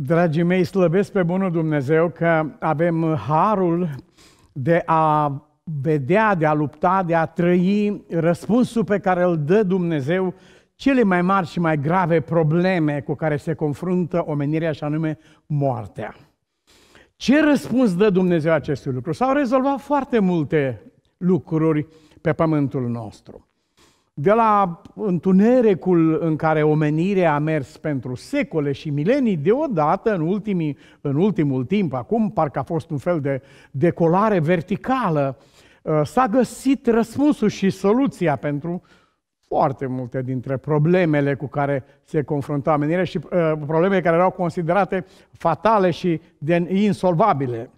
Dragii mei, slăbesc pe bunul Dumnezeu că avem harul de a vedea, de a lupta, de a trăi răspunsul pe care îl dă Dumnezeu cele mai mari și mai grave probleme cu care se confruntă omenirea și anume moartea. Ce răspuns dă Dumnezeu acestui lucru? S-au rezolvat foarte multe lucruri pe pământul nostru de la întunericul în care omenirea a mers pentru secole și milenii, deodată, în, ultimii, în ultimul timp, acum parcă a fost un fel de decolare verticală, uh, s-a găsit răspunsul și soluția pentru foarte multe dintre problemele cu care se confrunta omenirea și uh, problemele care erau considerate fatale și de insolvabile.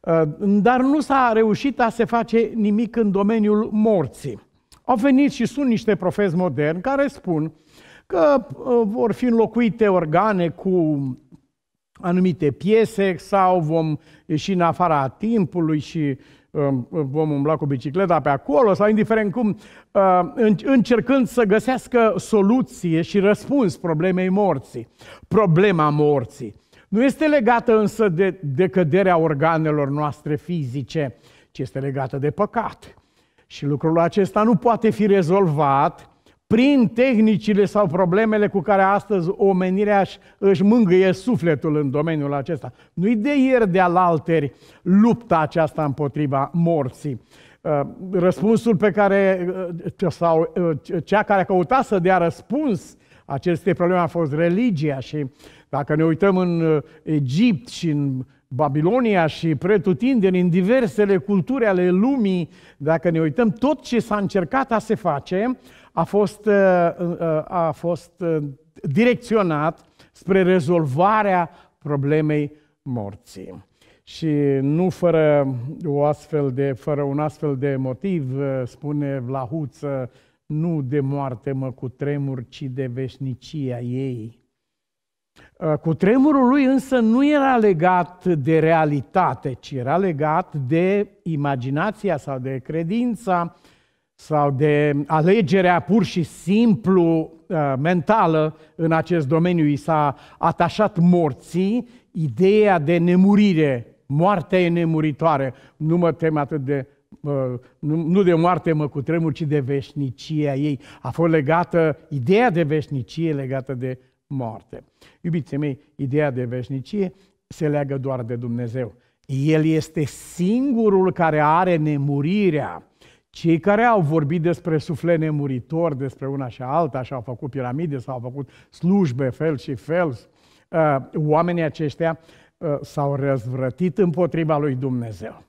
Uh, dar nu s-a reușit a se face nimic în domeniul morții. Au venit și sunt niște profeți moderni care spun că uh, vor fi înlocuite organe cu anumite piese sau vom ieși în afara timpului și um, vom umbla cu bicicleta pe acolo sau indiferent cum, uh, încercând să găsească soluție și răspuns problemei morții, problema morții. Nu este legată însă de decăderea organelor noastre fizice, ci este legată de păcate. Și lucrul acesta nu poate fi rezolvat prin tehnicile sau problemele cu care astăzi omenirea își mângâie sufletul în domeniul acesta. Nu-i de ieri de alalteri lupta aceasta împotriva morții. Uh, răspunsul pe care, uh, sau uh, cea care căutat să dea răspuns aceste probleme a fost religia și dacă ne uităm în Egipt și în Babilonia și pretutindeni în diversele culturi ale lumii, dacă ne uităm, tot ce s-a încercat a se face a fost, uh, uh, a fost uh, direcționat spre rezolvarea problemei morții. Și nu fără, o astfel de, fără un astfel de motiv, spune Vlahuță, nu de moarte mă tremur ci de veșnicia ei. Uh, cu tremurul lui însă nu era legat de realitate, ci era legat de imaginația sau de credința sau de alegerea pur și simplu uh, mentală în acest domeniu. I s-a atașat morții ideea de nemurire. Moartea e nemuritoare. Nu mă tem atât de uh, nu de moarte mă tremur, ci de veșnicia ei. A fost legată, ideea de veșnicie legată de moarte. Iubiții mei, ideea de veșnicie se leagă doar de Dumnezeu. El este singurul care are nemurirea. Cei care au vorbit despre suflet nemuritor, despre una și alta, și au făcut piramide, s-au făcut slujbe fel și fel, uh, oamenii aceștia uh, s-au răzvrătit împotriva lui Dumnezeu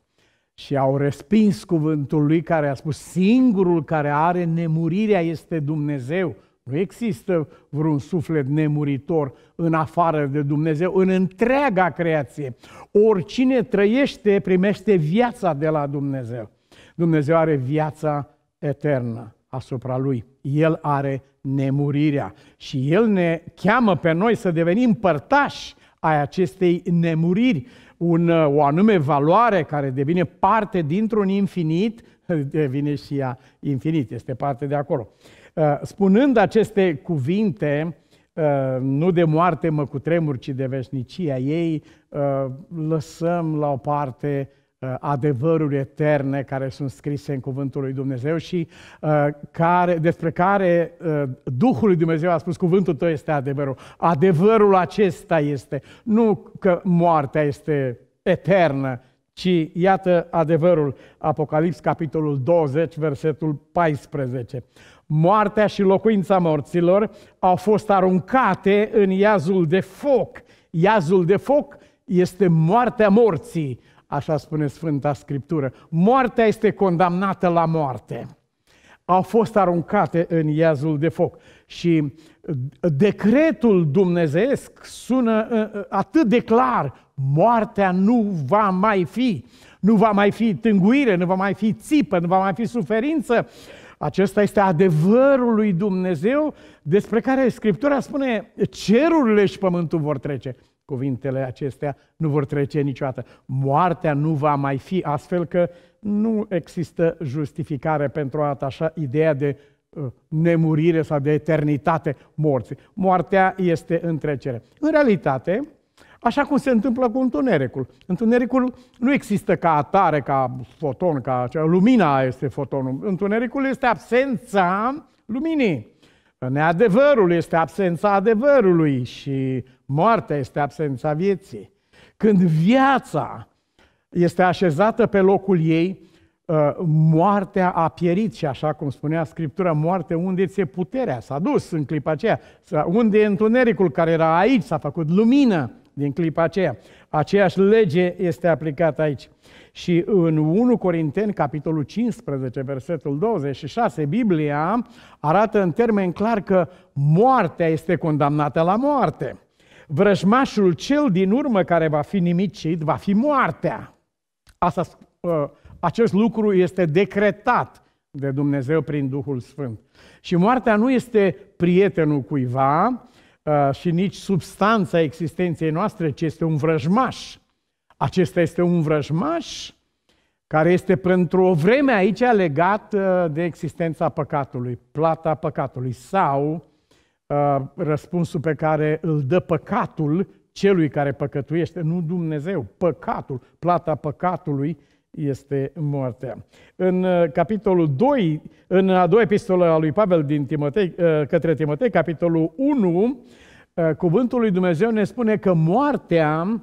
și au respins cuvântul lui care a spus singurul care are nemurirea este Dumnezeu. Nu există vreun suflet nemuritor în afară de Dumnezeu, în întreaga creație. Oricine trăiește primește viața de la Dumnezeu. Dumnezeu are viața eternă asupra lui. El are nemurirea și el ne cheamă pe noi să devenim părtași ai acestei nemuriri, un, uh, o anume valoare care devine parte dintr-un infinit, devine și ea infinit, este parte de acolo. Eh, spunând aceste cuvinte, eh, nu de moarte mă tremur ci de veșnicia ei, eh, lăsăm la o parte adevăruri eterne care sunt scrise în cuvântul lui Dumnezeu și uh, care, despre care uh, Duhul lui Dumnezeu a spus cuvântul tău este adevărul. Adevărul acesta este. Nu că moartea este eternă, ci iată adevărul. Apocalips capitolul 20, versetul 14. Moartea și locuința morților au fost aruncate în iazul de foc. Iazul de foc este moartea morții, așa spune Sfânta Scriptură. Moartea este condamnată la moarte. Au fost aruncate în iazul de foc. Și uh, decretul dumnezeesc sună uh, uh, atât de clar, moartea nu va mai fi, nu va mai fi tânguire, nu va mai fi țipă, nu va mai fi suferință, acesta este adevărul lui Dumnezeu despre care Scriptura spune cerurile și pământul vor trece. Cuvintele acestea nu vor trece niciodată. Moartea nu va mai fi, astfel că nu există justificare pentru a atașa ideea de uh, nemurire sau de eternitate morții. Moartea este întrecere. În realitate, Așa cum se întâmplă cu întunericul. Întunericul nu există ca atare, ca foton, ca cea, lumina este fotonul. Întunericul este absența luminii. Neadevărul este absența adevărului și moartea este absența vieții. Când viața este așezată pe locul ei, ă, moartea a pierit și așa cum spunea Scriptura, moarte unde ți-e puterea, s-a dus în clipa aceea, unde e întunericul care era aici, s-a făcut lumină, din clipa aceea. Aceeași lege este aplicată aici. Și în 1 Corinteni, capitolul 15, versetul 26, Biblia arată în termen clar că moartea este condamnată la moarte. Vrăjmașul cel din urmă care va fi nimicit va fi moartea. Asta, ă, acest lucru este decretat de Dumnezeu prin Duhul Sfânt. Și moartea nu este prietenul cuiva, Uh, și nici substanța existenței noastre, ci este un vrăjmaș. Acesta este un vrăjmaș care este pentru o vreme aici legat uh, de existența păcatului, plata păcatului sau uh, răspunsul pe care îl dă păcatul celui care păcătuiește, nu Dumnezeu, păcatul, plata păcatului este moartea. În uh, capitolul 2, în a doua epistolă a lui Pavel din Timotei, uh, către Timotei, capitolul 1, uh, cuvântul lui Dumnezeu ne spune că moartea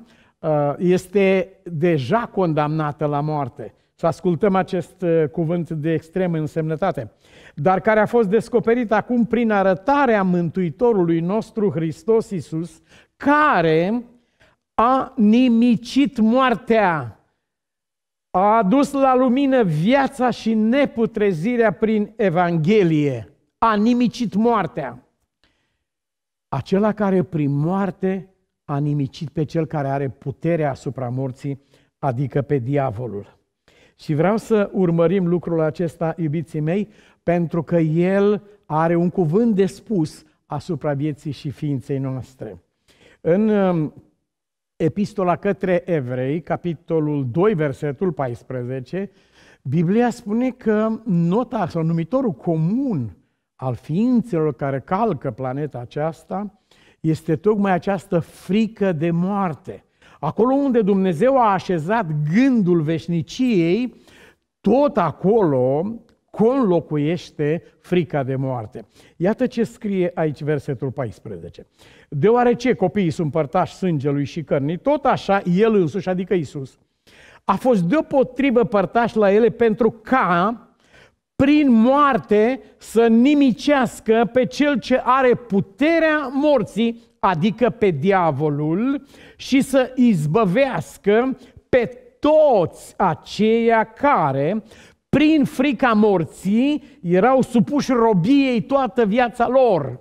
este deja condamnată la moarte. Să ascultăm acest cuvânt de extremă însemnătate, dar care a fost descoperit acum prin arătarea Mântuitorului nostru Hristos Isus, care a nimicit moartea a adus la lumină viața și neputrezirea prin Evanghelie, a nimicit moartea. Acela care prin moarte a nimicit pe cel care are puterea asupra morții, adică pe diavolul. Și vreau să urmărim lucrul acesta, iubiții mei, pentru că el are un cuvânt de spus asupra vieții și ființei noastre. În um, Epistola către Evrei, capitolul 2, versetul 14, Biblia spune că nota sau numitorul comun al ființelor care calcă planeta aceasta este tocmai această frică de moarte. Acolo unde Dumnezeu a așezat gândul veșniciei, tot acolo conlocuiește frica de moarte. Iată ce scrie aici versetul 14. Deoarece copiii sunt părtași sângelui și cărnii, tot așa el însuși, adică Isus, a fost deopotrivă părtași la ele pentru ca, prin moarte, să nimicească pe cel ce are puterea morții, adică pe diavolul, și să izbăvească pe toți aceia care, prin frica morții, erau supuși robiei toată viața lor.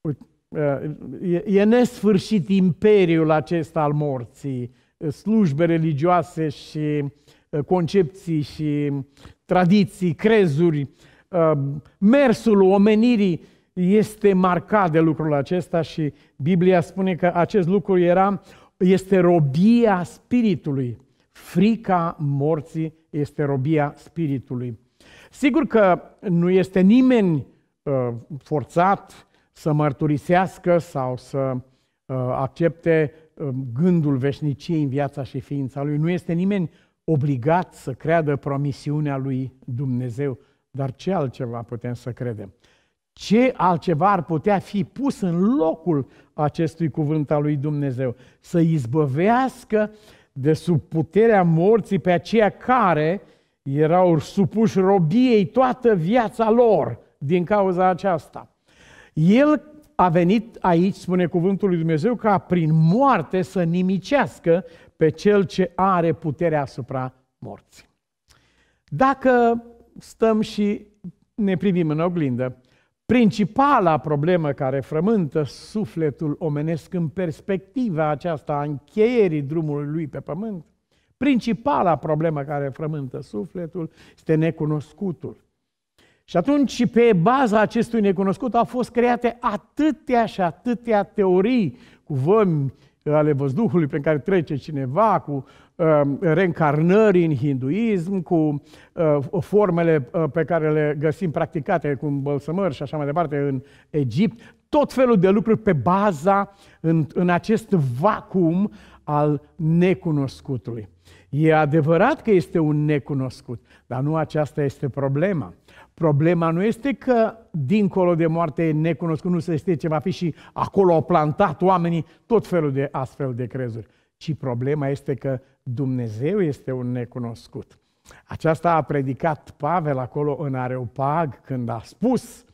Uh, e nesfârșit imperiul acesta al morții, slujbe religioase și uh, concepții și tradiții, crezuri, uh, mersul omenirii este marcat de lucrul acesta și Biblia spune că acest lucru era, este robia spiritului, frica morții este robia spiritului. Sigur că nu este nimeni uh, forțat să mărturisească sau să uh, accepte uh, gândul veșniciei în viața și ființa lui. Nu este nimeni obligat să creadă promisiunea lui Dumnezeu, dar ce altceva putem să credem? Ce altceva ar putea fi pus în locul acestui cuvânt al lui Dumnezeu? Să izbăvească de sub puterea morții pe aceia care erau supuși robiei toată viața lor din cauza aceasta. El a venit aici, spune cuvântul lui Dumnezeu, ca prin moarte să nimicească pe cel ce are puterea asupra morții. Dacă stăm și ne privim în oglindă, Principala problemă care frământă sufletul omenesc în perspectiva aceasta a încheierii drumului lui pe pământ, principala problemă care frământă sufletul este necunoscutul. Și atunci, pe baza acestui necunoscut, au fost create atâtea și atâtea teorii cu vămi ale văzduhului prin care trece cineva, cu Um, reîncarnării în hinduism, cu uh, formele uh, pe care le găsim practicate, cum bălsămări și așa mai departe, în Egipt, tot felul de lucruri pe baza, în, în acest vacuum al necunoscutului. E adevărat că este un necunoscut, dar nu aceasta este problema. Problema nu este că dincolo de moarte e necunoscut, nu se știe ce va fi și acolo au plantat oamenii tot felul de astfel de crezuri, ci problema este că Dumnezeu este un necunoscut. Aceasta a predicat Pavel acolo în Areopag când a spus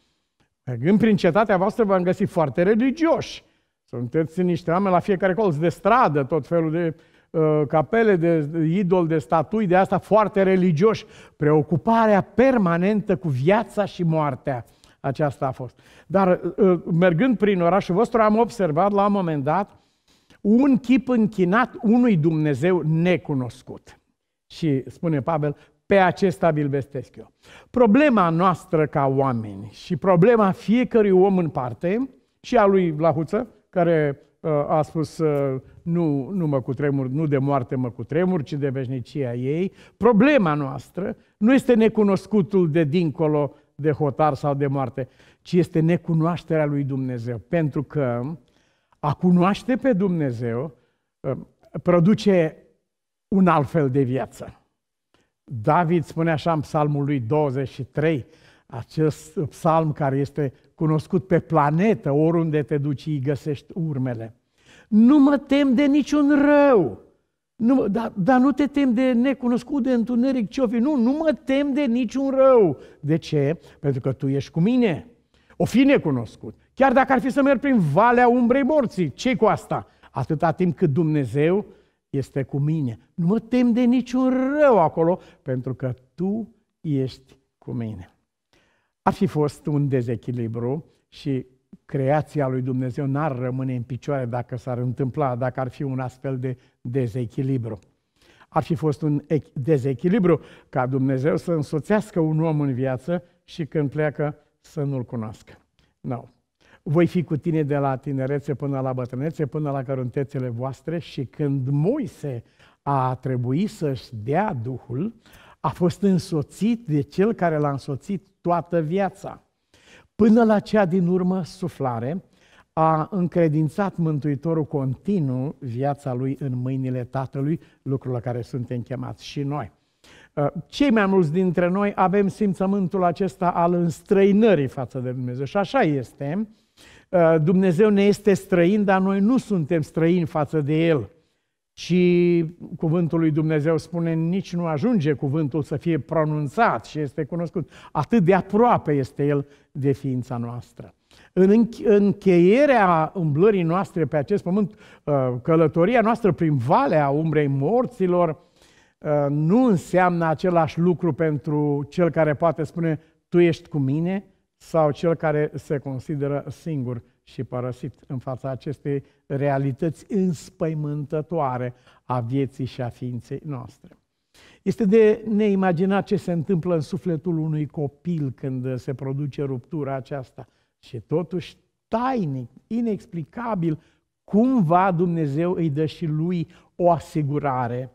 Mergând prin cetatea voastră v-am găsit foarte religioși. Sunteți niște oameni la fiecare colț de stradă, tot felul de uh, capele, de, idol, de statui, de asta foarte religioși. Preocuparea permanentă cu viața și moartea. Aceasta a fost. Dar uh, mergând prin orașul vostru am observat la un moment dat un chip închinat unui Dumnezeu necunoscut. Și spune Pavel, pe acesta vi vestesc eu. Problema noastră ca oameni și problema fiecărui om în parte, și a lui Lahuță, care uh, a spus uh, nu, nu mă cutremur, nu de moarte mă cutremur, ci de veșnicia ei. Problema noastră nu este necunoscutul de dincolo de hotar sau de moarte, ci este necunoașterea lui Dumnezeu. Pentru că a cunoaște pe Dumnezeu uh, produce un alt fel de viață. David spune așa în psalmul lui 23, acest psalm care este cunoscut pe planetă, oriunde te duci îi găsești urmele. Nu mă tem de niciun rău, nu, dar, dar nu te tem de necunoscut, de întuneric, ce fi. Nu, nu mă tem de niciun rău. De ce? Pentru că tu ești cu mine. O fi necunoscut. Chiar dacă ar fi să merg prin valea umbrei morții, ce cu asta? Atâta timp cât Dumnezeu este cu mine. Nu mă tem de niciun rău acolo, pentru că tu ești cu mine. Ar fi fost un dezechilibru și creația lui Dumnezeu n-ar rămâne în picioare dacă s-ar întâmpla, dacă ar fi un astfel de dezechilibru. Ar fi fost un dezechilibru ca Dumnezeu să însoțească un om în viață și când pleacă să nu-l cunoască. No voi fi cu tine de la tinerețe până la bătrânețe, până la căruntețele voastre și când Moise a trebuit să-și dea Duhul, a fost însoțit de cel care l-a însoțit toată viața. Până la cea din urmă suflare, a încredințat Mântuitorul continuu viața lui în mâinile Tatălui, lucrul la care suntem chemați și noi. Uh, cei mai mulți dintre noi avem simțământul acesta al înstrăinării față de Dumnezeu și așa este, Uh, Dumnezeu ne este străin, dar noi nu suntem străini față de El. Și cuvântul lui Dumnezeu spune, nici nu ajunge cuvântul să fie pronunțat și este cunoscut. Atât de aproape este El de ființa noastră. În încheierea umblării noastre pe acest pământ, uh, călătoria noastră prin valea umbrei morților, uh, nu înseamnă același lucru pentru cel care poate spune, tu ești cu mine sau cel care se consideră singur și părăsit în fața acestei realități înspăimântătoare a vieții și a ființei noastre. Este de neimaginat ce se întâmplă în sufletul unui copil când se produce ruptura aceasta. Și totuși, tainic, inexplicabil, cumva Dumnezeu îi dă și lui o asigurare.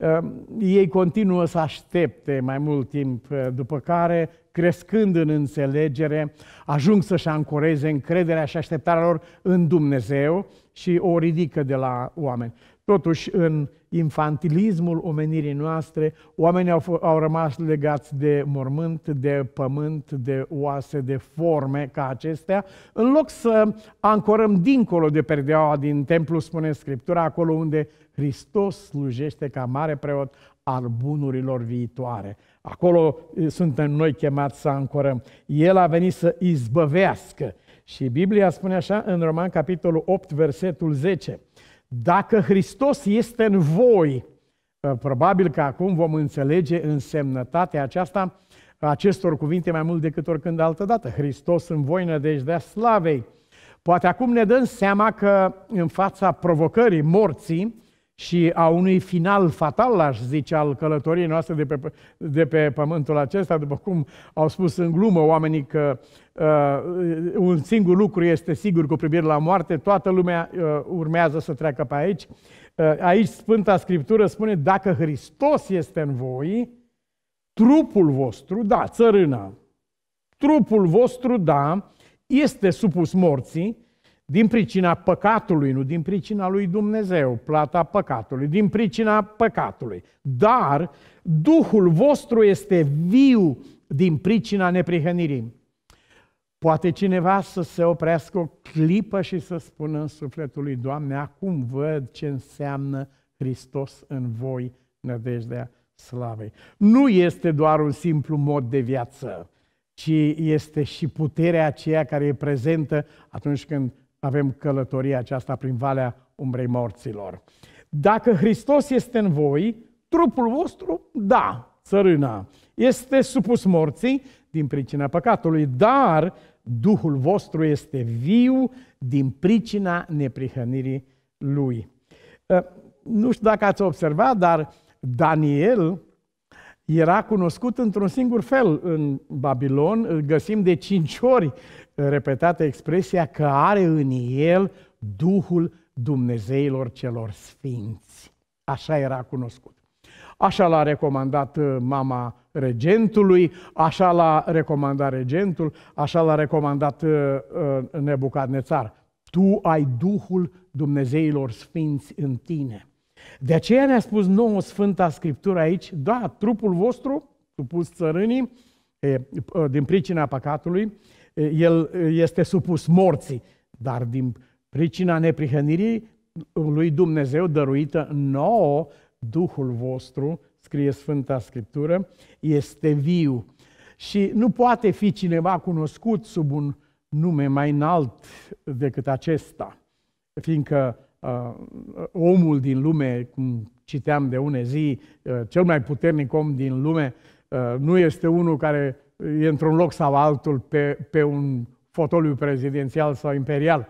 Ă, ei continuă să aștepte mai mult timp, după care crescând în înțelegere, ajung să-și ancoreze încrederea și așteptarea lor în Dumnezeu și o ridică de la oameni. Totuși, în infantilismul omenirii noastre, oamenii au, f- au rămas legați de mormânt, de pământ, de oase, de forme ca acestea. În loc să ancorăm dincolo de perdeaua din templu, spune Scriptura, acolo unde Hristos slujește ca mare preot al bunurilor viitoare. Acolo eh, suntem noi chemați să ancorăm. El a venit să izbăvească. Și Biblia spune așa în Roman, capitolul 8, versetul 10. Dacă Hristos este în voi, eh, probabil că acum vom înțelege însemnătatea aceasta acestor cuvinte mai mult decât oricând dată. Hristos în voi, nădejdea slavei. Poate acum ne dăm seama că în fața provocării morții, și a unui final fatal, aș zice, al călătoriei noastre de pe, de pe pământul acesta, după cum au spus în glumă oamenii că uh, un singur lucru este sigur cu privire la moarte, toată lumea uh, urmează să treacă pe aici. Uh, aici Sfânta Scriptură spune, dacă Hristos este în voi, trupul vostru, da, țărâna, trupul vostru, da, este supus morții, din pricina păcatului, nu din pricina lui Dumnezeu, plata păcatului, din pricina păcatului. Dar Duhul vostru este viu din pricina neprihănirii. Poate cineva să se oprească o clipă și să spună în sufletul lui, Doamne, acum văd ce înseamnă Hristos în voi, nădejdea slavei. Nu este doar un simplu mod de viață, ci este și puterea aceea care e prezentă atunci când avem călătoria aceasta prin Valea Umbrei Morților. Dacă Hristos este în voi, trupul vostru, da, țărâna, este supus morții din pricina păcatului, dar Duhul vostru este viu din pricina neprihănirii lui. Ă, nu știu dacă ați observat, dar Daniel era cunoscut într-un singur fel în Babilon, îl găsim de cinci ori eh, repetată expresia că are în el Duhul Dumnezeilor celor sfinți. Așa era cunoscut. Așa l-a recomandat eh, mama regentului, așa l-a recomandat regentul, așa l-a recomandat eh, Nebucadnețar. Tu ai Duhul Dumnezeilor sfinți în tine. De aceea ne-a spus nouă Sfânta Scriptură aici, da, trupul vostru, supus țărânii, ă, din pricina păcatului, el este supus morții, dar din pricina neprihănirii lui Dumnezeu dăruită nouă, Duhul vostru, scrie Sfânta Scriptură, este viu. Și nu poate fi cineva cunoscut sub un nume mai înalt decât acesta, fiindcă uh, omul din lume, cum citeam de une zi, uh, cel mai puternic om din lume, uh, nu este unul care e într-un loc sau altul pe, pe un fotoliu prezidențial sau imperial.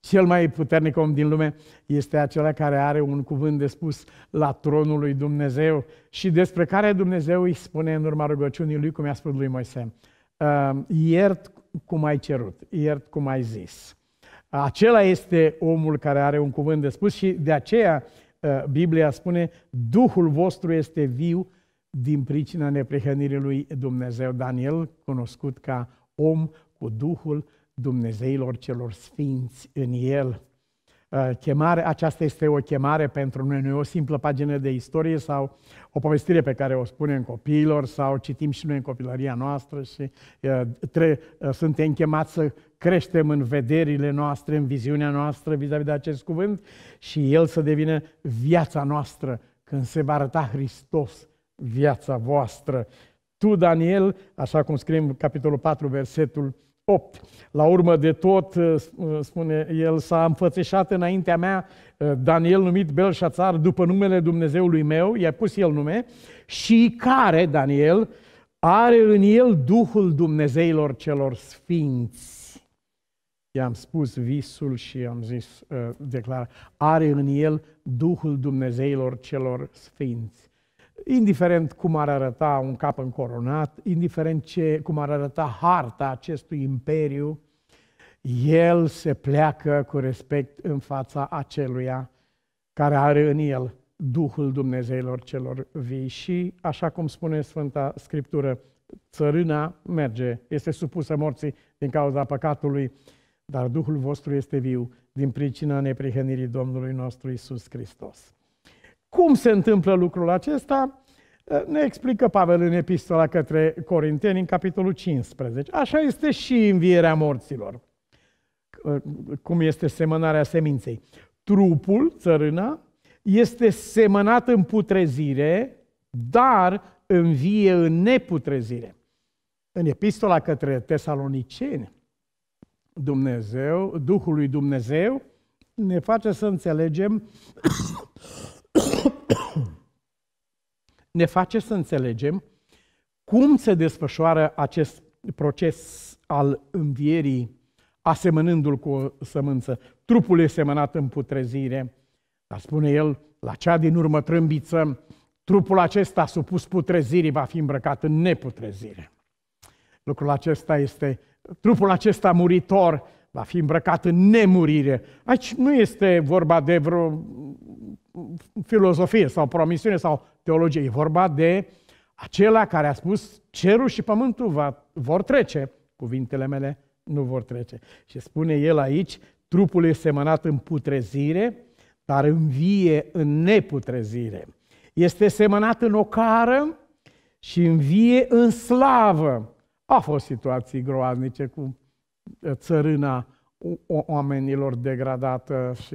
Cel mai puternic om din lume este acela care are un cuvânt de spus la tronul lui Dumnezeu și despre care Dumnezeu îi spune în urma rugăciunii lui, cum i-a spus lui Moise, uh, iert cum ai cerut, iert cum ai zis. Acela este omul care are un cuvânt de spus și de aceea uh, Biblia spune Duhul vostru este viu din pricina neprihănirii lui Dumnezeu. Daniel, cunoscut ca om cu Duhul Dumnezeilor celor sfinți în el. Uh, chemare, aceasta este o chemare pentru noi, nu e o simplă pagină de istorie sau o povestire pe care o spunem copiilor sau citim și noi în copilăria noastră și uh, tre- uh, suntem chemați să creștem în vederile noastre, în viziunea noastră vis-a-vis de acest cuvânt și el să devină viața noastră când se va arăta Hristos, viața voastră. Tu, Daniel, așa cum scrie în capitolul 4, versetul 8. La urmă de tot, uh, uh, spune el, s-a înfățeșat înaintea mea uh, Daniel numit Belșațar după numele Dumnezeului meu, i-a pus el nume, și care, Daniel, are în el Duhul Dumnezeilor celor sfinți. I-am spus visul și am zis, declar, are în el Duhul Dumnezeilor celor sfinți indiferent cum ar arăta un cap încoronat, indiferent ce, cum ar arăta harta acestui imperiu, el se pleacă cu respect în fața aceluia care are în el Duhul Dumnezeilor celor vii și, așa cum spune Sfânta Scriptură, țărâna merge, este supusă morții din cauza păcatului, dar Duhul vostru este viu din pricina neprihănirii Domnului nostru Isus Hristos. Cum se întâmplă lucrul acesta? Eh, ne explică Pavel în epistola către Corinteni, în capitolul 15. Așa este și învierea morților, eh, cum este semănarea seminței. Trupul, țărâna, este semănat în putrezire, dar învie în neputrezire. În epistola către tesaloniceni, Dumnezeu, Duhul lui Dumnezeu, ne face să înțelegem ne face să înțelegem cum se desfășoară acest proces al învierii, asemănându-l cu o sămânță. Trupul e semănat în putrezire, dar spune el, la cea din urmă trâmbiță, trupul acesta supus putrezirii va fi îmbrăcat în neputrezire. Lucrul acesta este, trupul acesta muritor va fi îmbrăcat în nemurire. Aici nu este vorba de vreo filozofie sau promisiune sau teologie, e vorba de acela care a spus cerul și pământul va, vor trece, cuvintele mele nu vor trece. Și spune el aici, trupul este semănat în putrezire, dar învie în neputrezire. Este semănat în ocară și învie în slavă. Au fost situații groaznice cu țărâna oamenilor degradată și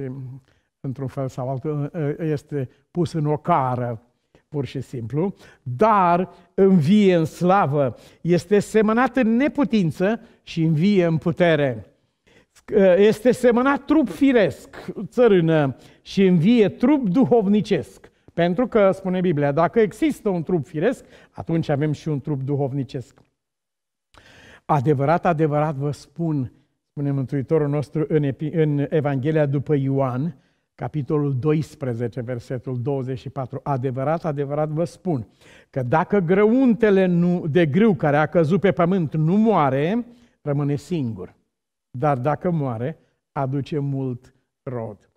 într-un fel sau altul este pus în ocară pur și simplu, dar învie în slavă, este semănat în neputință și învie în putere. Este semănat trup firesc, țărână, și învie trup duhovnicesc. Pentru că, spune Biblia, dacă există un trup firesc, atunci avem și un trup duhovnicesc. Adevărat, adevărat vă spun, spune Mântuitorul nostru în, în Evanghelia după Ioan, capitolul 12, versetul 24. Adevărat, adevărat vă spun că dacă grăuntele nu, de grâu care a căzut pe pământ nu moare, rămâne singur. Dar dacă moare, aduce mult rod.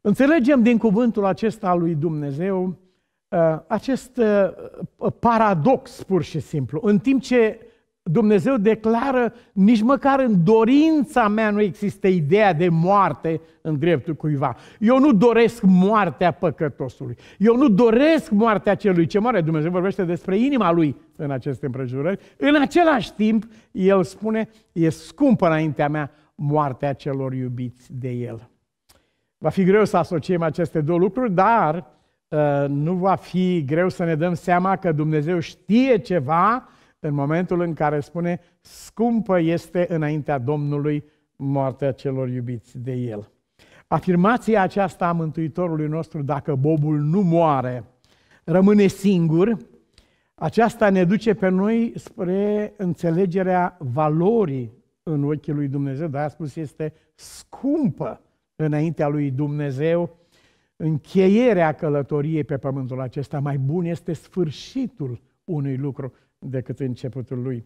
Înțelegem din cuvântul acesta al lui Dumnezeu uh, acest uh, paradox pur și simplu. În timp ce Dumnezeu declară, nici măcar în dorința mea nu există ideea de moarte în dreptul cuiva. Eu nu doresc moartea păcătosului. Eu nu doresc moartea celui ce moare. Dumnezeu vorbește despre inima lui în aceste împrejurări. În același timp, el spune, e scumpă înaintea mea moartea celor iubiți de el. Va fi greu să asociem aceste două lucruri, dar uh, nu va fi greu să ne dăm seama că Dumnezeu știe ceva în momentul în care spune scumpă este înaintea Domnului moartea celor iubiți de El. Afirmația aceasta a Mântuitorului nostru, dacă bobul nu moare, rămâne singur, aceasta ne duce pe noi spre înțelegerea valorii în ochii lui Dumnezeu, dar a spus este scumpă înaintea lui Dumnezeu încheierea călătoriei pe pământul acesta. Mai bun este sfârșitul unui lucru decât începutul lui.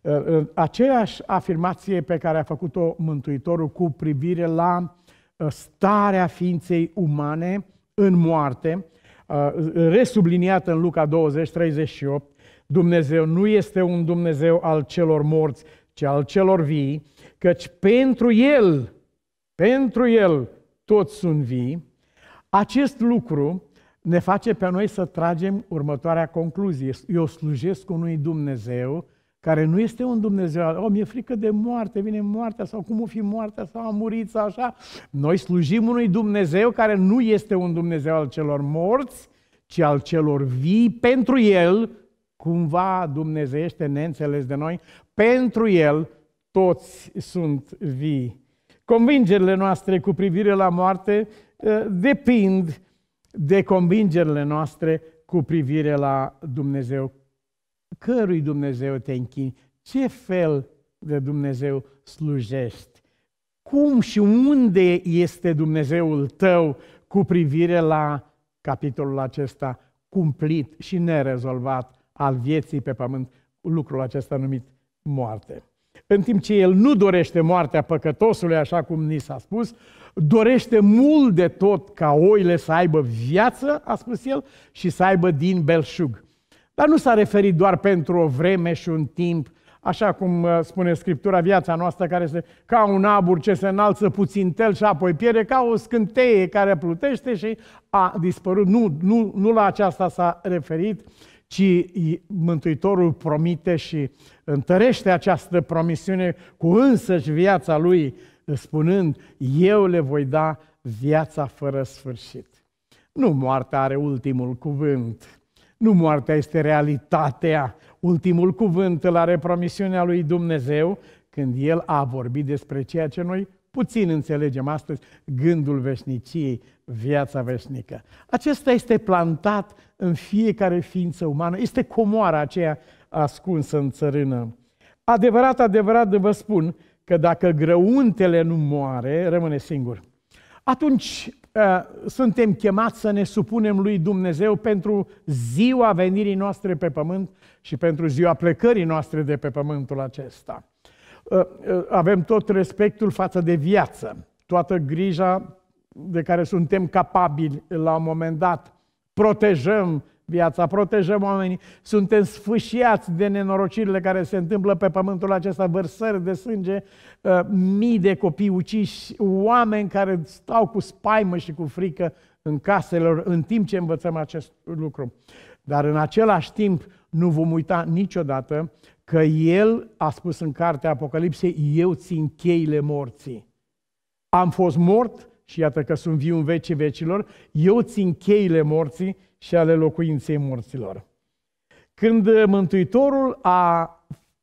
Uh, uh, aceeași afirmație pe care a făcut-o Mântuitorul cu privire la uh, starea ființei umane în moarte, resubliniată în Luca 20, 38, Dumnezeu nu este un Dumnezeu al celor morți, ci al celor vii, căci pentru El, pentru El toți sunt vii, acest lucru ne face pe noi să tragem următoarea concluzie. Eu slujesc unui Dumnezeu care nu este un Dumnezeu o, oh, mi-e frică de moarte, vine moartea sau cum o fi moartea sau a murit sau așa. Noi slujim unui Dumnezeu care nu este un Dumnezeu al celor morți, ci al celor vii, pentru El, cumva dumnezeiește neînțeles de noi, pentru El toți sunt vii. Convingerile noastre cu privire la moarte eh, depind de convingerile noastre cu privire la Dumnezeu. Cărui Dumnezeu te închini? Ce fel de Dumnezeu slujești? Cum și unde este Dumnezeul tău cu privire la capitolul acesta cumplit și nerezolvat al vieții pe pământ, lucrul acesta numit moarte? În timp ce el nu dorește moartea păcătosului, așa cum ni s-a spus, dorește mult de tot ca oile să aibă viață, a spus el, și să aibă din belșug. Dar nu s-a referit doar pentru o vreme și un timp, așa cum uh, spune Scriptura, viața noastră care este ca un abur ce se înalță puțin tel și apoi pierde, ca o scânteie care plutește și a dispărut. Nu, nu, nu la aceasta s-a referit, ci Mântuitorul promite și întărește această promisiune cu însăși viața lui spunând, eu le voi da viața fără sfârșit. Nu moartea are ultimul cuvânt, nu moartea este realitatea. Ultimul cuvânt îl are promisiunea lui Dumnezeu când El a vorbit despre ceea ce noi puțin înțelegem astăzi, gândul veșniciei, viața veșnică. Acesta este plantat în fiecare ființă umană, este comoara aceea ascunsă în țărână. Adevărat, adevărat vă spun că dacă grăuntele nu moare, rămâne singur. Atunci ă, suntem chemați să ne supunem lui Dumnezeu pentru ziua venirii noastre pe pământ și pentru ziua plecării noastre de pe pământul acesta. Ă, ă, avem tot respectul față de viață, toată grija de care suntem capabili la un moment dat. Protejăm viața, protejăm oamenii, suntem sfâșiați de nenorocirile care se întâmplă pe pământul acesta, vărsări de sânge, uh, mii de copii uciși, oameni care stau cu spaimă și cu frică în caselor în timp ce învățăm acest lucru. Dar în același timp nu vom uita niciodată că El a spus în cartea Apocalipsei, eu țin cheile morții. Am fost mort și iată că sunt viu în vecii vecilor, eu țin cheile morții și ale locuinței morților. Când Mântuitorul a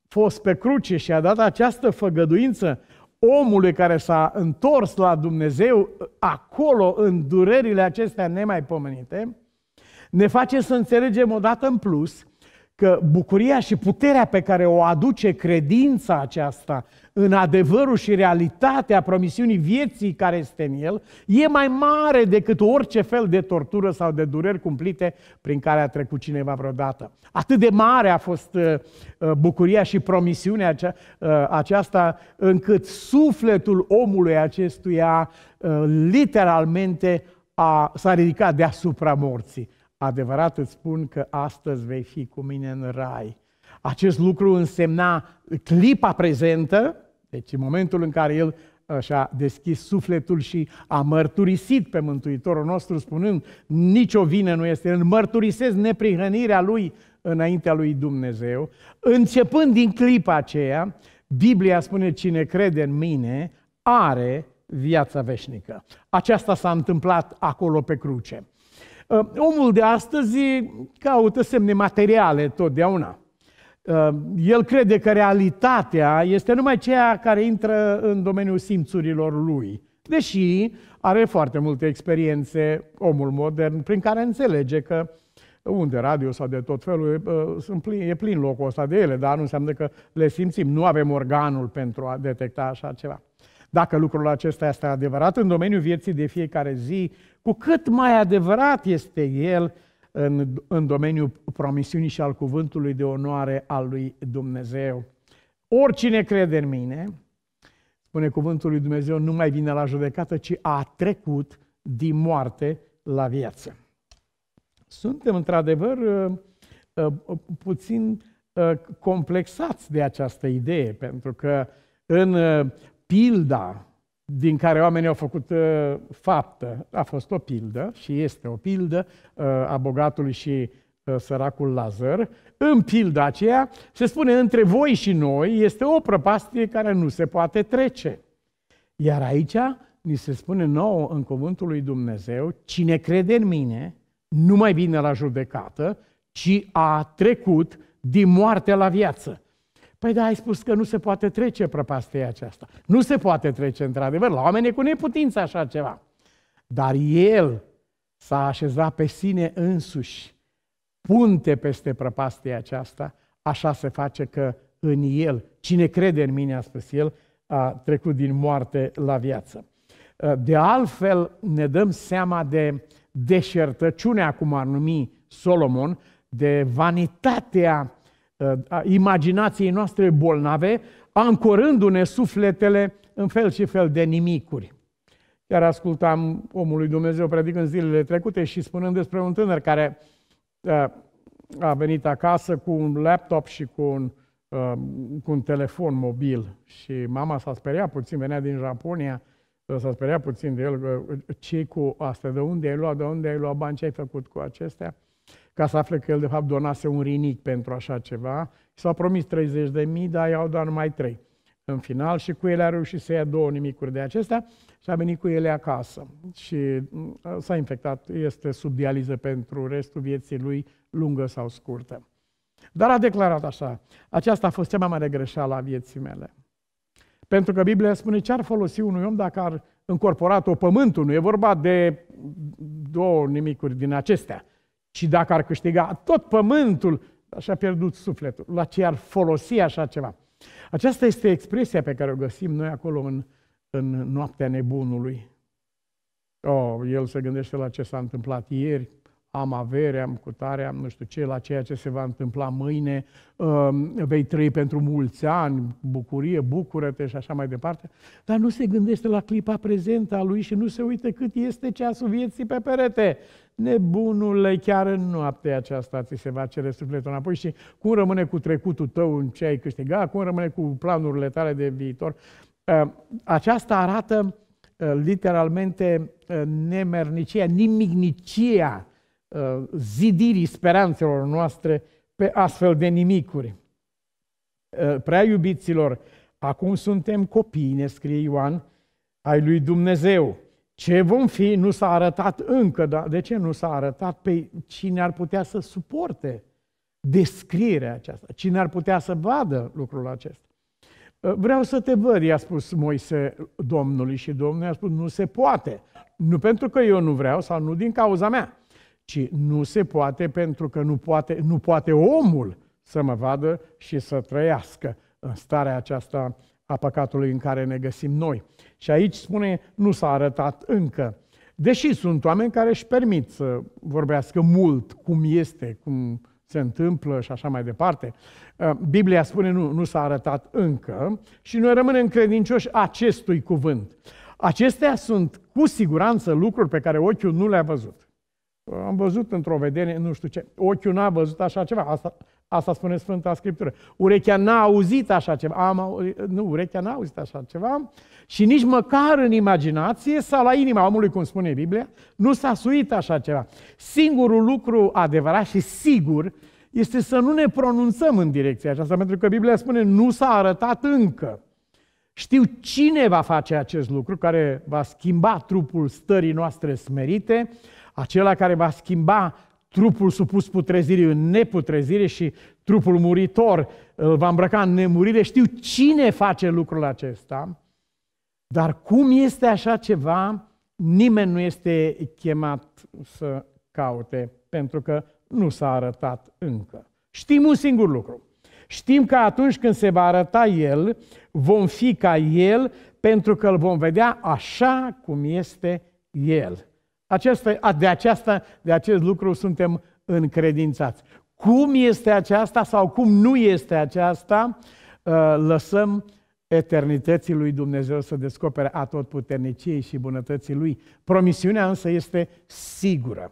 fost pe cruce și a dat această făgăduință omului care s-a întors la Dumnezeu, acolo, în durerile acestea nemaipomenite, ne face să înțelegem odată în plus – că bucuria și puterea pe care o aduce credința aceasta în adevărul și realitatea promisiunii vieții care este în el, e mai mare decât orice fel de tortură sau de dureri cumplite prin care a trecut cineva vreodată. Atât de mare a fost uh, uh, bucuria și promisiunea uh, aceasta, încât sufletul omului acestuia literalmente a, s-a ridicat deasupra morții adevărat îți spun că astăzi vei fi cu mine în rai. Acest lucru însemna clipa prezentă, deci în momentul în care el uh, și-a deschis sufletul și a mărturisit pe Mântuitorul nostru spunând, nicio vină nu este, îl mărturisesc neprihănirea lui înaintea lui Dumnezeu. Începând din clipa aceea, Biblia spune, cine crede în mine are viața veșnică. Aceasta s-a întâmplat acolo pe cruce. Uh, omul de astăzi caută semne materiale totdeauna. Uh, el crede că realitatea este numai ceea care intră în domeniul simțurilor lui, deși are foarte multe experiențe omul modern prin care înțelege că unde radio sau de tot felul, uh, sunt plin, e plin locul ăsta de ele, dar nu înseamnă că le simțim. Nu avem organul pentru a detecta așa ceva. Dacă lucrul acesta este adevărat în domeniul vieții de fiecare zi, cu cât mai adevărat este el în, în domeniul promisiunii și al cuvântului de onoare al lui Dumnezeu. Oricine crede în mine, spune cuvântul lui Dumnezeu, nu mai vine la judecată, ci a trecut din moarte la viață. Suntem într-adevăr uh, uh, puțin uh, complexați de această idee, pentru că în pilda din care oamenii au făcut uh, faptă. A fost o pildă și este o pildă uh, a bogatului și uh, săracul Lazar. În pilda aceea se spune între voi și noi este o prăpastie care nu se poate trece. Iar aici ni se spune nou în cuvântul lui Dumnezeu, cine crede în mine, nu mai vine la judecată, ci a trecut din moarte la viață. Păi da, ai spus că nu se poate trece prăpastia aceasta. Nu se poate trece, într-adevăr. La oameni e cu neputință așa ceva. Dar el s-a așezat pe sine însuși punte peste prăpastia aceasta, așa se face că în el, cine crede în mine, a spus el, a trecut din moarte la viață. De altfel, ne dăm seama de deșertăciunea, cum ar numi Solomon, de vanitatea Uh, imaginației noastre bolnave, ancorându-ne sufletele în fel și fel de nimicuri. Chiar ascultam omului Dumnezeu predicând zilele trecute și spunând despre un tânăr care uh, a venit acasă cu un laptop și cu un, uh, cu un telefon mobil și mama s-a speriat puțin, venea din Japonia, s-a speriat puțin de el, ce cu asta, de unde ai luat, de unde ai luat bani, ce ai făcut cu acestea? ca să afle că el de fapt donase un rinic pentru așa ceva. S-au promis 30 de mii, dar i-au dat numai 3 în final și cu ele a reușit să ia două nimicuri de acestea și a venit cu ele acasă. Și uh, s-a infectat, este sub dializă pentru restul vieții lui, lungă sau scurtă. Dar a declarat așa, aceasta a fost cea mai mare greșeală a vieții mele. Pentru că Biblia spune ce ar folosi unui om dacă ar încorporat-o pământul, nu e vorba de două nimicuri din acestea, și dacă ar câștiga tot pământul, și-a pierdut sufletul. La ce ar folosi așa ceva? Aceasta este expresia pe care o găsim noi acolo în, în noaptea nebunului. Oh, el se gândește la ce s-a întâmplat ieri, am avere, am cutare, am nu știu ce, la ceea ce se va întâmpla mâine, um, vei trăi pentru mulți ani, bucurie, bucură-te și așa mai departe, dar nu se gândește la clipa prezentă a lui și nu se uită cât este ceasul vieții pe perete nebunule, chiar în noaptea aceasta ți se va cere sufletul înapoi și cum rămâne cu trecutul tău în ce ai câștigat, cum rămâne cu planurile tale de viitor. Uh, aceasta arată uh, literalmente uh, nemernicia, nimicnicia zidirii speranțelor noastre pe astfel de nimicuri. Prea iubiților, acum suntem copii, ne scrie Ioan, ai lui Dumnezeu ce vom fi nu s-a arătat încă, dar de ce nu s-a arătat? Pe păi, cine ar putea să suporte descrierea aceasta, cine ar putea să vadă lucrul acesta. Ă, vreau să te văd, i-a spus Moise Domnului și Domnul i-a spus, nu se poate. Nu pentru că eu nu vreau sau nu din cauza mea, ci nu se poate pentru că nu poate, nu poate omul să mă vadă și să trăiască în starea aceasta a păcatului în care ne găsim noi. Și aici spune, nu s-a arătat încă. Deși sunt oameni care își permit să vorbească mult cum este, cum se întâmplă și așa mai departe. Uh, Biblia spune nu, nu s-a arătat încă și noi rămânem credincioși acestui cuvânt. Acestea sunt cu siguranță lucruri pe care ochiul nu le-a văzut. Am văzut într-o vedere, nu știu ce, ochiul n-a văzut așa ceva. Asta, Asta spune Sfânta Scriptură. Urechea n-a auzit așa ceva. Am, auzit, nu, urechea n-a auzit așa ceva și nici măcar în imaginație sau la inima omului, cum spune Biblia, nu s-a suit așa ceva. Singurul lucru adevărat și sigur este să nu ne pronunțăm în direcția aceasta, pentru că Biblia spune nu s-a arătat încă. Știu cine va face acest lucru, care va schimba trupul stării noastre smerite, acela care va schimba trupul supus putrezirii în neputrezire și trupul muritor îl va îmbrăca în nemurire. Știu cine face lucrul acesta, dar cum este așa ceva, nimeni nu este chemat să caute, pentru că nu s-a arătat încă. Știm un singur lucru. Știm că atunci când se va arăta El, vom fi ca El, pentru că îl vom vedea așa cum este El. Acesta, de, aceasta, de acest lucru suntem încredințați. Cum este aceasta sau cum nu este aceasta, uh, lăsăm eternității lui Dumnezeu să descopere a tot puterniciei și bunătății lui. Promisiunea însă este sigură.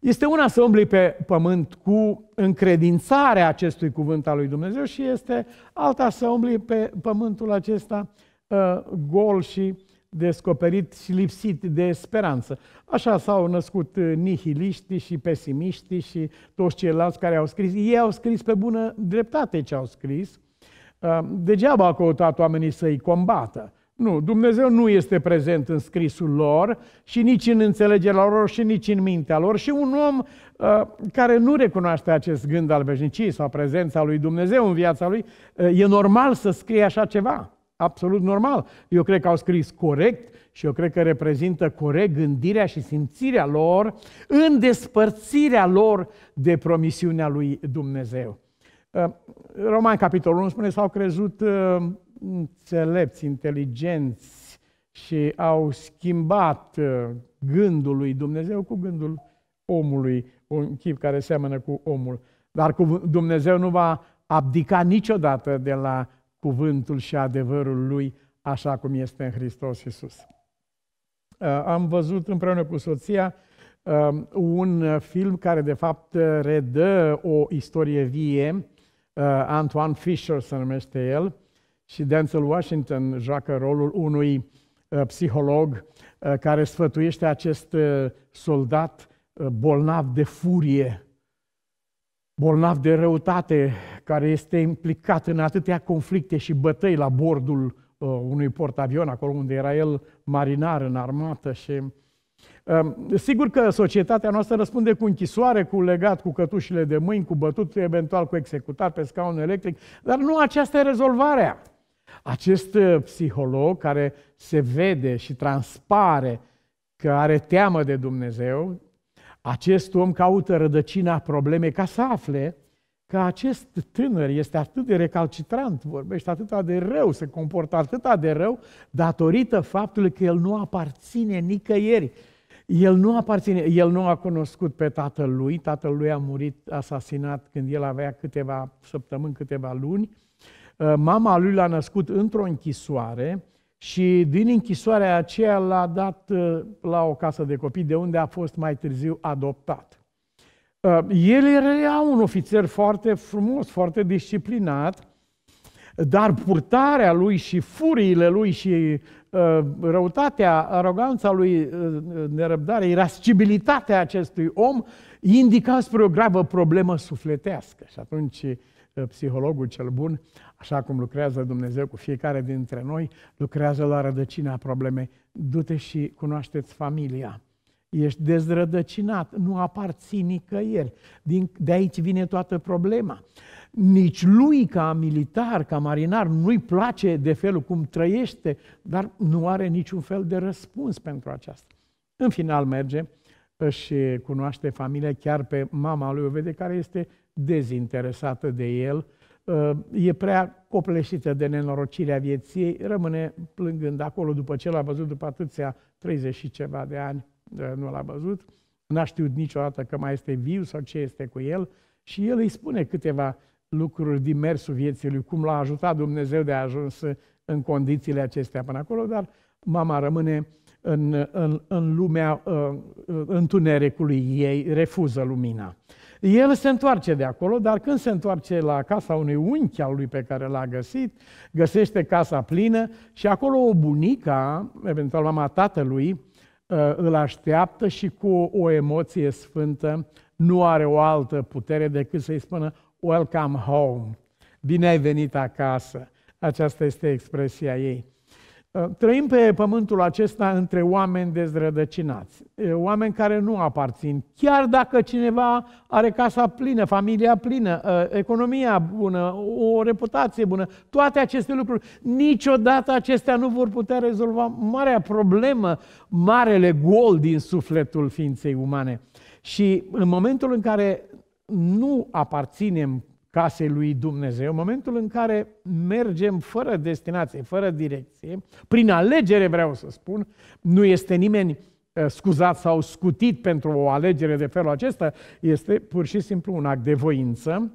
Este una să umbli pe pământ cu încredințarea acestui cuvânt al lui Dumnezeu și este alta să umbli pe pământul acesta uh, gol și descoperit și lipsit de speranță. Așa s-au născut uh, nihiliștii și pesimiștii și toți ceilalți care au scris. Ei au scris pe bună dreptate ce au scris. Uh, degeaba au căutat oamenii să-i combată. Nu, Dumnezeu nu este prezent în scrisul lor și nici în înțelegerea lor și nici în mintea lor. Și un om uh, care nu recunoaște acest gând al veșniciei sau prezența lui Dumnezeu în viața lui, uh, e normal să scrie așa ceva absolut normal. Eu cred că au scris corect și eu cred că reprezintă corect gândirea și simțirea lor în despărțirea lor de promisiunea lui Dumnezeu. Uh, Roman capitolul 1 spune, s-au crezut uh, înțelepți, inteligenți și au schimbat uh, gândul lui Dumnezeu cu gândul omului, un chip care seamănă cu omul. Dar cu Dumnezeu nu va abdica niciodată de la cuvântul și adevărul lui așa cum este în Hristos Iisus. Uh, am văzut împreună cu soția uh, un film care de fapt redă o istorie vie, uh, Antoine Fisher se numește el, și Denzel Washington joacă rolul unui psiholog care sfătuiește acest soldat bolnav de furie bolnav de răutate, care este implicat în atâtea conflicte și bătăi la bordul uh, unui portavion, acolo unde era el marinar în armată și... Uh, sigur că societatea noastră răspunde cu închisoare, cu legat, cu cătușile de mâini, cu bătut, eventual cu executat pe scaun electric, dar nu aceasta e rezolvarea. Acest uh, psiholog care se vede și transpare că are teamă de Dumnezeu, acest om caută rădăcina problemei ca să afle că acest tânăr este atât de recalcitrant, vorbește atât de rău, se comportă atât de rău, datorită faptului că el nu aparține nicăieri. El nu aparține, el nu a cunoscut pe tatăl lui, tatăl lui a murit asasinat când el avea câteva săptămâni, câteva luni. Mama lui l-a născut într-o închisoare, și din închisoarea aceea l-a dat uh, la o casă de copii, de unde a fost mai târziu adoptat. Uh, el era un ofițer foarte frumos, foarte disciplinat, dar purtarea lui și furiile lui și uh, răutatea, aroganța lui, nerăbdarea, irascibilitatea acestui om indica spre o gravă problemă sufletească. Și atunci psihologul cel bun așa cum lucrează Dumnezeu cu fiecare dintre noi, lucrează la rădăcina problemei. Du-te și cunoașteți familia. Ești dezrădăcinat, nu aparții nicăieri. Din, de aici vine toată problema. Nici lui, ca militar, ca marinar, nu-i place de felul cum trăiește, dar nu are niciun fel de răspuns pentru aceasta. În final merge și cunoaște familia, chiar pe mama lui o vede care este dezinteresată de el, e prea copleșită de nenorocirea vieții, rămâne plângând acolo după ce l-a văzut după atâția 30 și ceva de ani, uh, nu l-a văzut, n-a știut niciodată că mai este viu sau ce este cu el și el îi spune câteva lucruri din mersul vieții lui, cum l-a ajutat Dumnezeu de a ajuns în condițiile acestea până acolo, dar mama rămâne în, în, în lumea uh, întunericului ei, refuză lumina. El se întoarce de acolo, dar când se întoarce la casa unui unchi al lui pe care l-a găsit, găsește casa plină și acolo o bunica, eventual mama tatălui, uh, îl așteaptă și cu o emoție sfântă nu are o altă putere decât să-i spună Welcome home, bine ai venit acasă. Aceasta este expresia ei. Eh, trăim pe pământul acesta între oameni dezrădăcinați, eh, oameni care nu aparțin. Chiar dacă cineva are casa plină, familia plină, eh, economia bună, o reputație bună, toate aceste lucruri, niciodată acestea nu vor putea rezolva marea problemă, marele gol din sufletul ființei umane. Și în momentul în care nu aparținem casei lui Dumnezeu, în momentul în care mergem fără destinație, fără direcție, prin alegere vreau să spun, nu este nimeni uh, scuzat sau scutit pentru o alegere de felul acesta, este pur și simplu un act de voință.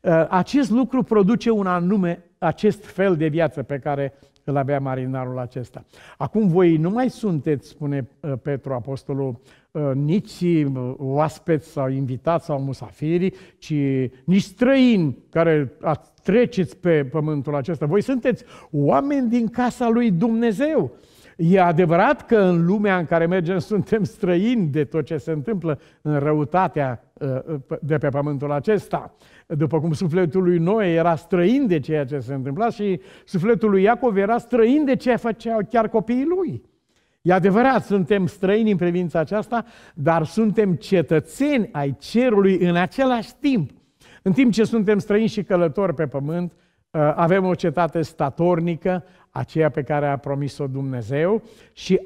Uh, acest lucru produce un anume, acest fel de viață pe care îl avea marinarul acesta. Acum voi nu mai sunteți, spune uh, Petru Apostolul, uh, nici uh, oaspeți sau invitați sau musafiri, ci nici străini care treceți pe pământul acesta. Voi sunteți oameni din casa lui Dumnezeu. E adevărat că în lumea în care mergem suntem străini de tot ce se întâmplă în răutatea de pe pământul acesta după cum sufletul lui Noe era străin de ceea ce se întâmpla și sufletul lui Iacov era străin de ce făceau chiar copiii lui. E adevărat, suntem străini în privința aceasta, dar suntem cetățeni ai cerului în același timp. În timp ce suntem străini și călători pe pământ, ă, avem o cetate statornică, aceea pe care a promis-o Dumnezeu, și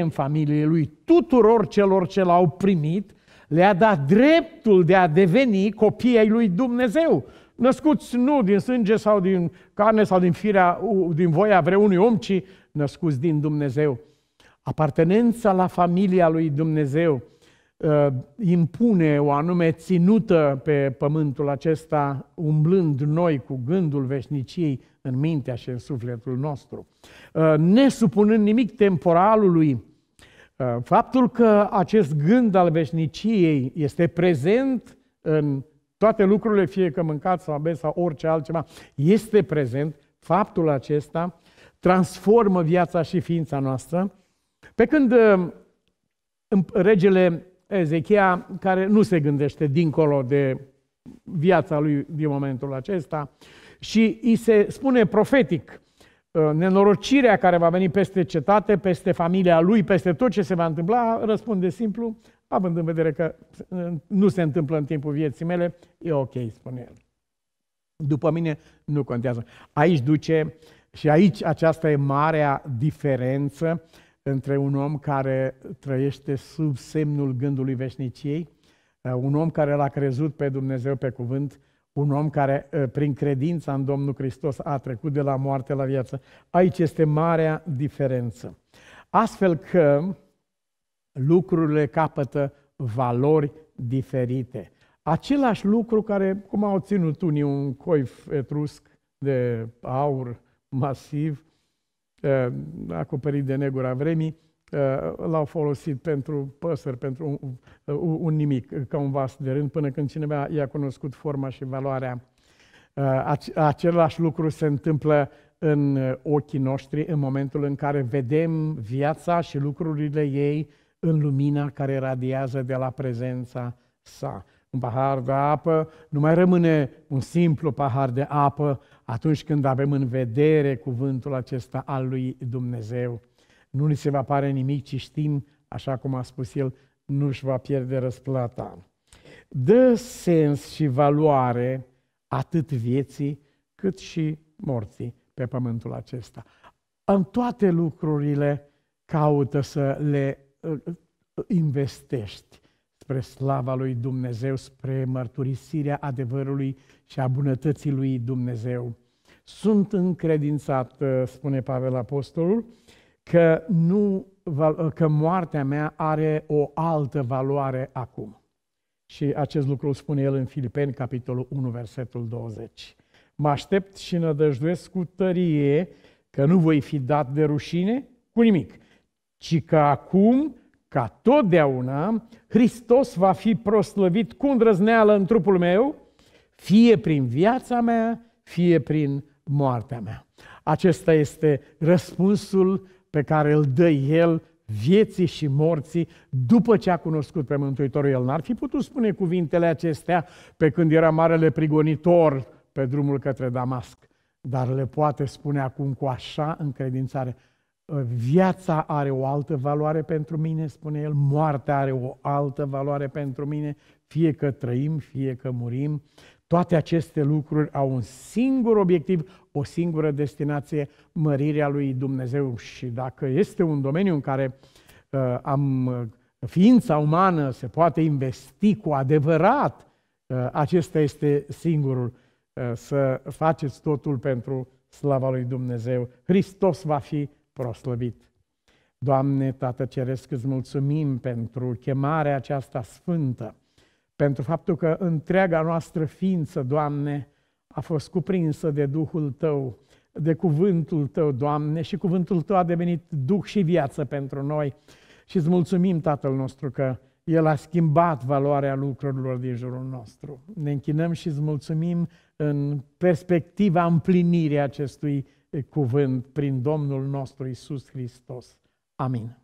în familiei lui tuturor celor ce l-au primit – le-a dat dreptul de a deveni copii ai lui Dumnezeu. Născuți nu din sânge sau din carne sau din firea, din voia vreunui om, ci născuți din Dumnezeu. Apartenența la familia lui Dumnezeu uh, impune o anume ținută pe pământul acesta, umblând noi cu gândul veșniciei în mintea și în sufletul nostru. Uh, Nesupunând nimic temporalului, Uh, faptul că acest gând al veșniciei este prezent în toate lucrurile, fie că mâncați sau beți sau orice altceva, este prezent, faptul acesta transformă viața și ființa noastră, pe când uh, regele Ezechia, care nu se gândește dincolo de viața lui din momentul acesta, și îi se spune profetic Ă, nenorocirea care va veni peste cetate, peste familia lui, peste tot ce se va întâmpla, răspunde simplu, având în vedere că nu se întâmplă în timpul vieții mele, e ok, spune el. După mine nu contează. Aici duce și aici aceasta e marea diferență între un om care trăiește sub semnul gândului veșniciei, ă, un om care l-a crezut pe Dumnezeu pe cuvânt un om care ă, prin credința în Domnul Hristos a trecut de la moarte la viață. Aici este marea diferență. Astfel că lucrurile capătă valori diferite. Același lucru care, cum au ținut unii un coif etrusc de aur masiv, ă, acoperit de negura vremii, Uh, l-au folosit pentru păsări, pentru un, uh, un nimic, uh, ca un vas de rând, până când cineva i-a cunoscut forma și valoarea. Același lucru se întâmplă în ochii noștri în momentul în care vedem viața și lucrurile ei în lumina care radiază de la prezența sa. Un pahar de apă nu mai rămâne un simplu pahar de apă atunci când avem în vedere cuvântul acesta al lui Dumnezeu nu ni se va pare nimic, ci știm, așa cum a spus el, nu își va pierde răsplata. Dă sens și valoare atât vieții cât și morții pe pământul acesta. În toate lucrurile caută să le investești spre slava lui Dumnezeu, spre mărturisirea adevărului și a bunătății lui Dumnezeu. Sunt încredințat, spune Pavel Apostolul, că, nu, că moartea mea are o altă valoare acum. Și acest lucru îl spune el în Filipeni, capitolul 1, versetul 20. Mă aștept și nădăjduiesc cu tărie că nu voi fi dat de rușine cu nimic, ci că acum, ca totdeauna, Hristos va fi proslăvit cu îndrăzneală în trupul meu, fie prin viața mea, fie prin moartea mea. Acesta este răspunsul pe care îl dă El vieții și morții după ce a cunoscut pe Mântuitorul. El n-ar fi putut spune cuvintele acestea pe când era marele prigonitor pe drumul către Damasc, dar le poate spune acum cu așa încredințare. Ă, viața are o altă valoare pentru mine, spune el, moartea are o altă valoare pentru mine, fie că trăim, fie că murim. Toate aceste lucruri au un singur obiectiv, o singură destinație, mărirea lui Dumnezeu. Și dacă este un domeniu în care uh, am, uh, ființa umană se poate investi cu adevărat, uh, acesta este singurul. Uh, să faceți totul pentru slava lui Dumnezeu. Hristos va fi proslăvit. Doamne, Tată Ceresc, îți mulțumim pentru chemarea aceasta sfântă, pentru faptul că întreaga noastră ființă, Doamne, a fost cuprinsă de Duhul Tău, de cuvântul Tău, Doamne, și cuvântul Tău a devenit Duh și viață pentru noi. Și îți mulțumim, Tatăl nostru, că El a schimbat valoarea lucrurilor din jurul nostru. Ne închinăm și îți mulțumim în perspectiva împlinirii acestui cuvânt prin Domnul nostru Isus Hristos. Amin.